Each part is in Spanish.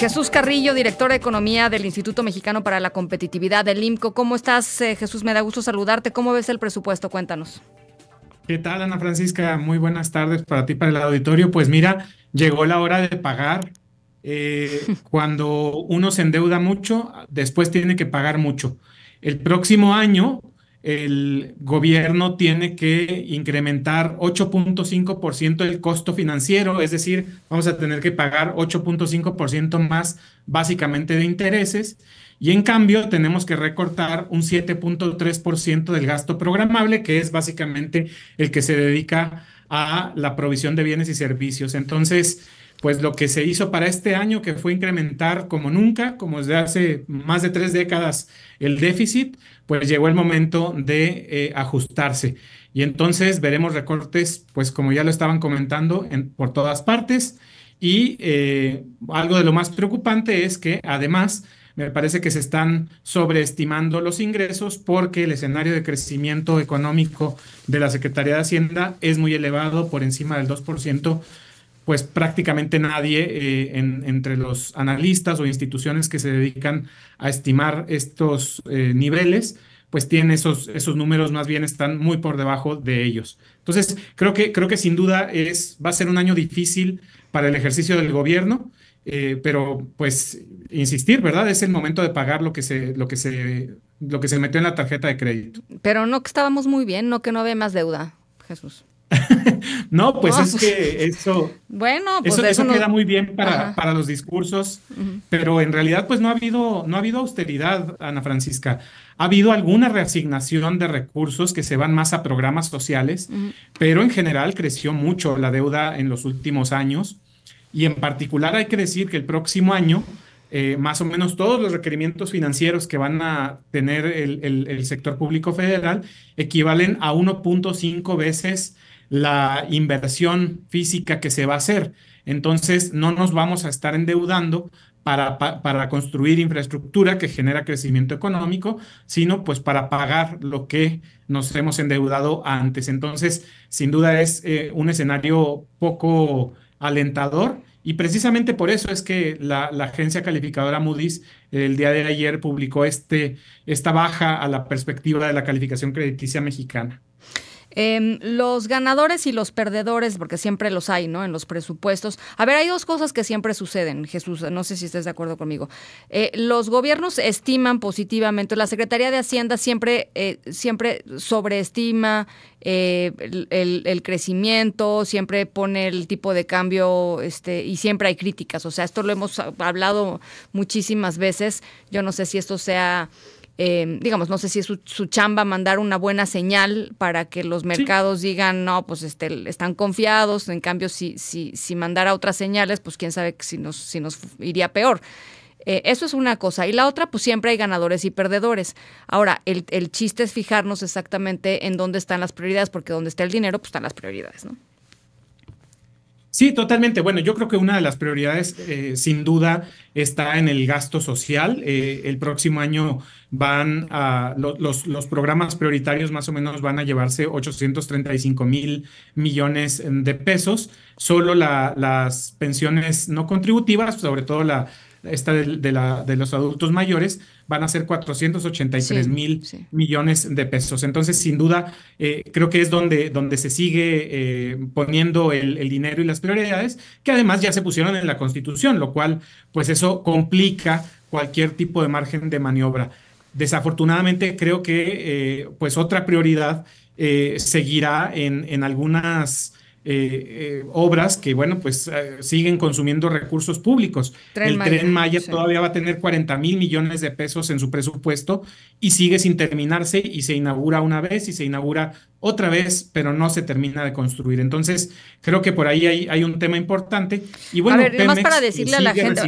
Jesús Carrillo, director de Economía del Instituto Mexicano para la Competitividad del IMCO. ¿Cómo estás, eh, Jesús? Me da gusto saludarte. ¿Cómo ves el presupuesto? Cuéntanos. ¿Qué tal, Ana Francisca? Muy buenas tardes para ti, para el auditorio. Pues mira, llegó la hora de pagar. Eh, cuando uno se endeuda mucho, después tiene que pagar mucho. El próximo año el gobierno tiene que incrementar 8.5% del costo financiero, es decir, vamos a tener que pagar 8.5% más básicamente de intereses y en cambio tenemos que recortar un 7.3% del gasto programable, que es básicamente el que se dedica a la provisión de bienes y servicios. Entonces, pues lo que se hizo para este año, que fue incrementar como nunca, como desde hace más de tres décadas, el déficit, pues llegó el momento de eh, ajustarse. Y entonces veremos recortes, pues como ya lo estaban comentando, por todas partes. Y eh, algo de lo más preocupante es que además me parece que se están sobreestimando los ingresos porque el escenario de crecimiento económico de la Secretaría de Hacienda es muy elevado por encima del 2% pues prácticamente nadie eh, entre los analistas o instituciones que se dedican a estimar estos eh, niveles, pues tienen esos, esos números más bien están muy por debajo de ellos. Entonces, creo que, creo que sin duda es, va a ser un año difícil para el ejercicio del gobierno, eh, pero pues insistir, ¿verdad? Es el momento de pagar lo que se, lo que se, lo que se metió en la tarjeta de crédito. Pero no que estábamos muy bien, no que no había más deuda, Jesús. no, pues es que eso, bueno, pues eso, eso, queda muy bien para, para los discursos, pero en realidad pues no ha habido, no ha habido austeridad, Ana Francisca. Ha habido alguna reasignación de recursos que se van más a programas sociales, pero en general creció mucho la deuda en los últimos años y en particular hay que decir que el próximo año eh, más o menos todos los requerimientos financieros que van a tener el, el sector público federal equivalen a 1.5 veces la inversión física que se va a hacer. Entonces, no nos vamos a estar endeudando para, para, construir infraestructura que genera crecimiento económico, sino pues para pagar lo que nos hemos endeudado antes. Entonces, sin duda es eh, un escenario poco alentador y precisamente por eso es que la, agencia calificadora Moody's el día de ayer publicó este, esta baja a la perspectiva de la calificación crediticia mexicana. Em, los ganadores y los perdedores, porque siempre los hay, ¿no? En los presupuestos. A ver, hay dos cosas que siempre suceden, Jesús, no sé si estés de acuerdo conmigo. Eh, los gobiernos estiman positivamente, la Secretaría de Hacienda siempre, eh, siempre sobreestima eh, el, el, crecimiento, siempre pone el tipo de cambio este, y siempre hay críticas. O sea, esto lo hemos hablado muchísimas veces. Yo no sé si esto sea eh, digamos, no sé si es su, chamba mandar una buena señal para que los mercados digan, no, pues este, están confiados, en cambio, si, si, si mandara otras señales, pues quién sabe si nos, si nos iría peor. Eh, eso es una cosa. Y la otra, pues siempre hay ganadores y perdedores. Ahora, el, el chiste es fijarnos exactamente en dónde están las prioridades, porque donde está el dinero, pues están las prioridades, ¿no? Sí, totalmente. Bueno, yo creo que una de las prioridades, eh, sin duda, está en el gasto social. Eh, el próximo año van a los, programas prioritarios más o menos van a llevarse 835 mil millones em, de pesos. Solo las pensiones no contributivas, sobre todo la, esta de, la, de los adultos mayores, van a ser 483 mil millones de pesos. Entonces, sin duda, eh, creo que es donde, donde se sigue eh, poniendo el, dinero y las prioridades, que además ya se pusieron en la Constitución, lo cual, pues eso complica cualquier tipo de margen de maniobra. Desafortunadamente, creo que, eh, pues otra prioridad seguirá en, en algunas eh, eh, obras que, bueno, pues eh, siguen consumiendo recursos públicos. el tren Maya todavía va a tener 40 mil millones de pesos en su presupuesto y sigue sin terminarse y se inaugura una vez y se inaugura otra vez, pero no se termina de construir. Entonces, creo que por ahí hay, un tema importante. Y bueno, a para decirle a la gente,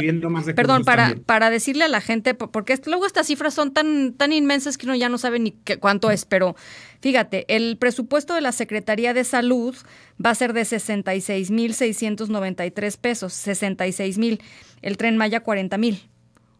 perdón, para, para decirle a la gente, porque luego estas cifras son tan, tan inmensas que uno ya no sabe ni qué, cuánto es, pero fíjate, el presupuesto de la Secretaría de Salud va a ser de 66.693 pesos, 66.000, el tren Maya 40.000.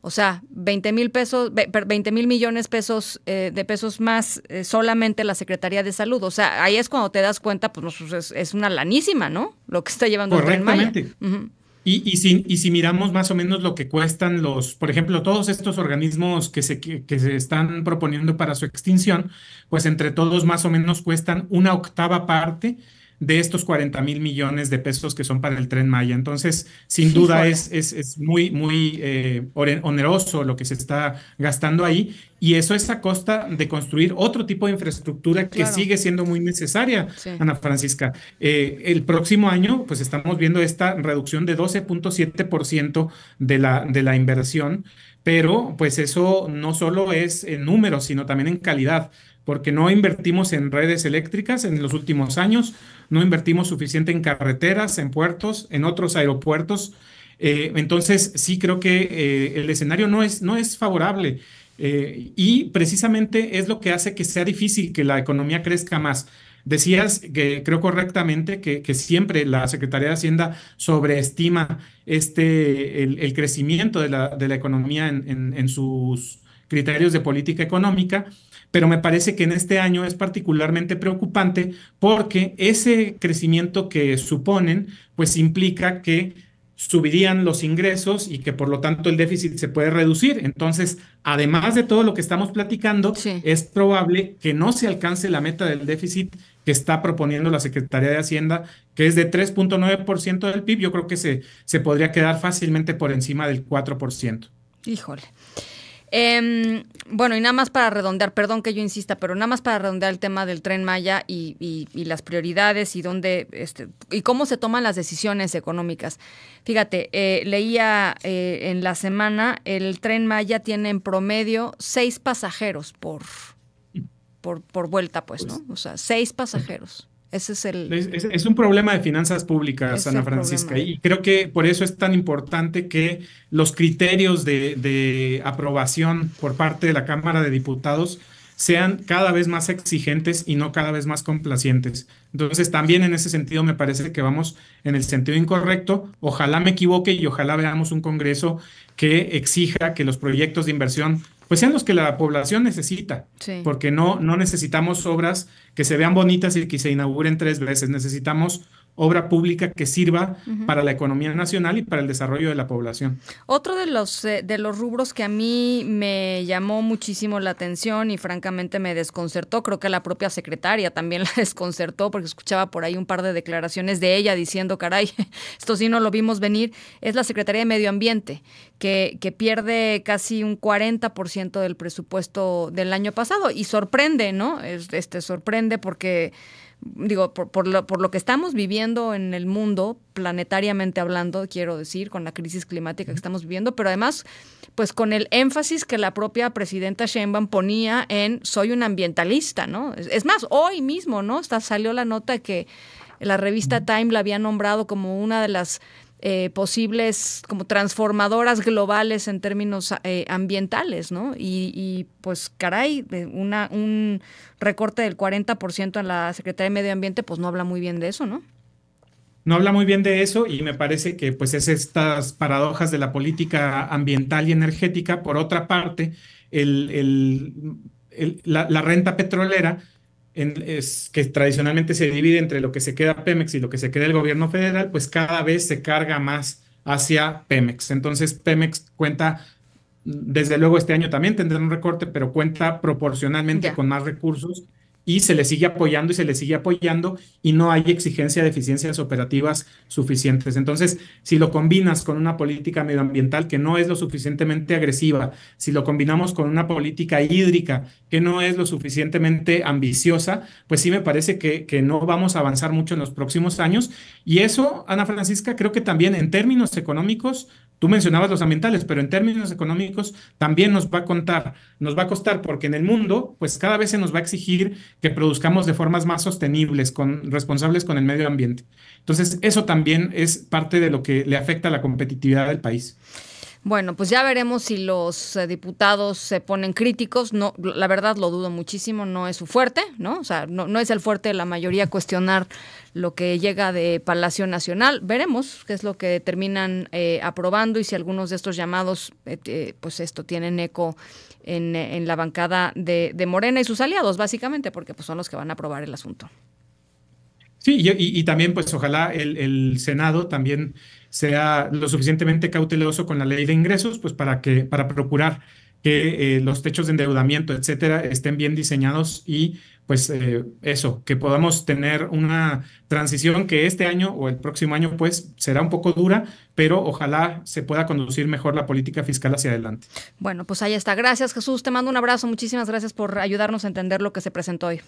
O sea, 20 mil pesos, 20 mil millones pesos, eh, de pesos más eh, solamente la Secretaría de Salud. O sea, ahí es cuando te das cuenta, pues, pues es, es una lanísima, ¿no? Lo que está llevando Correctamente. El y, si, y si miramos más o menos lo que cuestan los, por ejemplo, todos estos organismos que se, que se están proponiendo para su extinción, pues entre todos más o menos cuestan una octava parte de estos 40 mil millones de pesos que son para el tren Maya. Entonces, sin duda es, es, muy, muy eh, oneroso lo que se está gastando ahí y eso es a costa de construir otro tipo de infraestructura que sigue siendo muy necesaria, Ana Francisca. Eh, el próximo año, pues estamos viendo esta reducción de 12.7% de la, de la inversión, pero pues eso no solo es en números, sino también en calidad porque no invertimos en redes eléctricas en los últimos años, no invertimos suficiente en carreteras, en puertos, en otros aeropuertos. Eh, entonces, sí creo que eh, el escenario no es, no es favorable eh, y precisamente es lo que hace que sea difícil que la economía crezca más. Decías que creo correctamente que, siempre la Secretaría de Hacienda sobreestima este, el, crecimiento de la, de la economía en, en, en sus criterios de política económica, pero me parece que en este año es particularmente preocupante porque ese crecimiento que suponen, pues implica que subirían los ingresos y que por lo tanto el déficit se puede reducir. Entonces, además de todo lo que estamos platicando, es probable que no se alcance la meta del déficit que está proponiendo la Secretaría de Hacienda, que es de 3.9% del PIB. Yo creo que se, se podría quedar fácilmente por encima del 4%. Híjole. Em, bueno, y nada más para redondear, perdón que yo insista, pero nada más para redondear el tema del tren Maya y, las prioridades y dónde este, y cómo se toman las decisiones económicas. Fíjate, eh, leía eh, en la semana el tren Maya tiene en promedio seis pasajeros por por, por vuelta, pues, ¿no? Pues. O sea, seis pasajeros es un problema de finanzas públicas, Ana Francisca, y creo que por eso es tan importante que los criterios de aprobación por parte de la Cámara de Diputados sean cada vez más exigentes y no cada vez más complacientes. Entonces, también en ese sentido me parece que vamos en el sentido incorrecto. Ojalá me equivoque y ojalá veamos un Congreso que exija que los proyectos de inversión pues sean los que la población necesita, porque no, no necesitamos obras que se vean bonitas y que se inauguren tres veces, necesitamos obra pública que sirva para la economía nacional y para el desarrollo de la población. Otro de los, eh, de los rubros que a mí me llamó muchísimo la atención y francamente me desconcertó, creo que la propia secretaria también la desconcertó porque escuchaba por ahí un par de declaraciones de ella diciendo, caray, esto sí no lo vimos venir, es la Secretaría de Medio Ambiente, que, que pierde casi un 40% del presupuesto del año pasado y sorprende, ¿no? Este, sorprende porque digo, por, por, lo, por lo que estamos viviendo en el mundo, planetariamente hablando, quiero decir, con la crisis climática que estamos viviendo, pero además, pues con el énfasis que la propia presidenta Sheinbaum ponía en soy un ambientalista, ¿no? Es, más, hoy mismo, ¿no? salió la nota que la revista Time la había nombrado como una de las eh, posibles como transformadoras globales en términos eh, ambientales, ¿no? Y, pues caray, un recorte del 40% en la Secretaría de Medio Ambiente, pues no habla muy bien de eso, ¿no? no habla muy bien de eso y me parece que pues es estas paradojas de la política ambiental y energética. Por otra parte, la, renta petrolera es, que tradicionalmente se divide entre lo que se queda Pemex y lo que se queda el gobierno federal, pues cada vez se carga más hacia Pemex. Entonces Pemex cuenta, desde luego este año también tendrá un recorte, pero cuenta proporcionalmente con más recursos y se le sigue apoyando y se le sigue apoyando y no hay exigencia de eficiencias operativas suficientes. Entonces, si lo combinas con una política medioambiental que no es lo suficientemente agresiva, si lo combinamos con una política hídrica que no es lo suficientemente ambiciosa, pues sí me parece que, que no vamos a avanzar mucho en los próximos años. Y eso, Ana Francisca, creo que también en términos económicos Tú mencionabas los ambientales, pero en términos económicos también nos va a contar, nos va a costar, porque en el mundo, pues cada vez se nos va a exigir que produzcamos de formas más sostenibles, con, responsables con el medio ambiente. Entonces, eso también es parte de lo que le afecta a la competitividad del país. Bueno, pues ya veremos si los eh, diputados se ponen críticos. No, la verdad lo dudo muchísimo, no es su fuerte, ¿no? O sea, no, es el fuerte de la mayoría cuestionar lo que llega de Palacio Nacional. Veremos qué es lo que terminan eh, aprobando y si algunos de estos llamados, eh, pues esto tienen eco en, la bancada de, de Morena y sus aliados, básicamente, porque pues son los que van a aprobar el asunto. Sí, y, también, pues ojalá el, Senado también sea lo suficientemente cauteloso con la ley de ingresos, pues para que, para procurar que eh, los techos de endeudamiento, etcétera, estén bien diseñados y pues eh, eso, que podamos tener una transición que este año o el próximo año pues será un poco dura, pero ojalá se pueda conducir mejor la política fiscal hacia adelante. Bueno, pues ahí está. Gracias Jesús, te mando un abrazo, muchísimas gracias por ayudarnos a entender lo que se presentó hoy.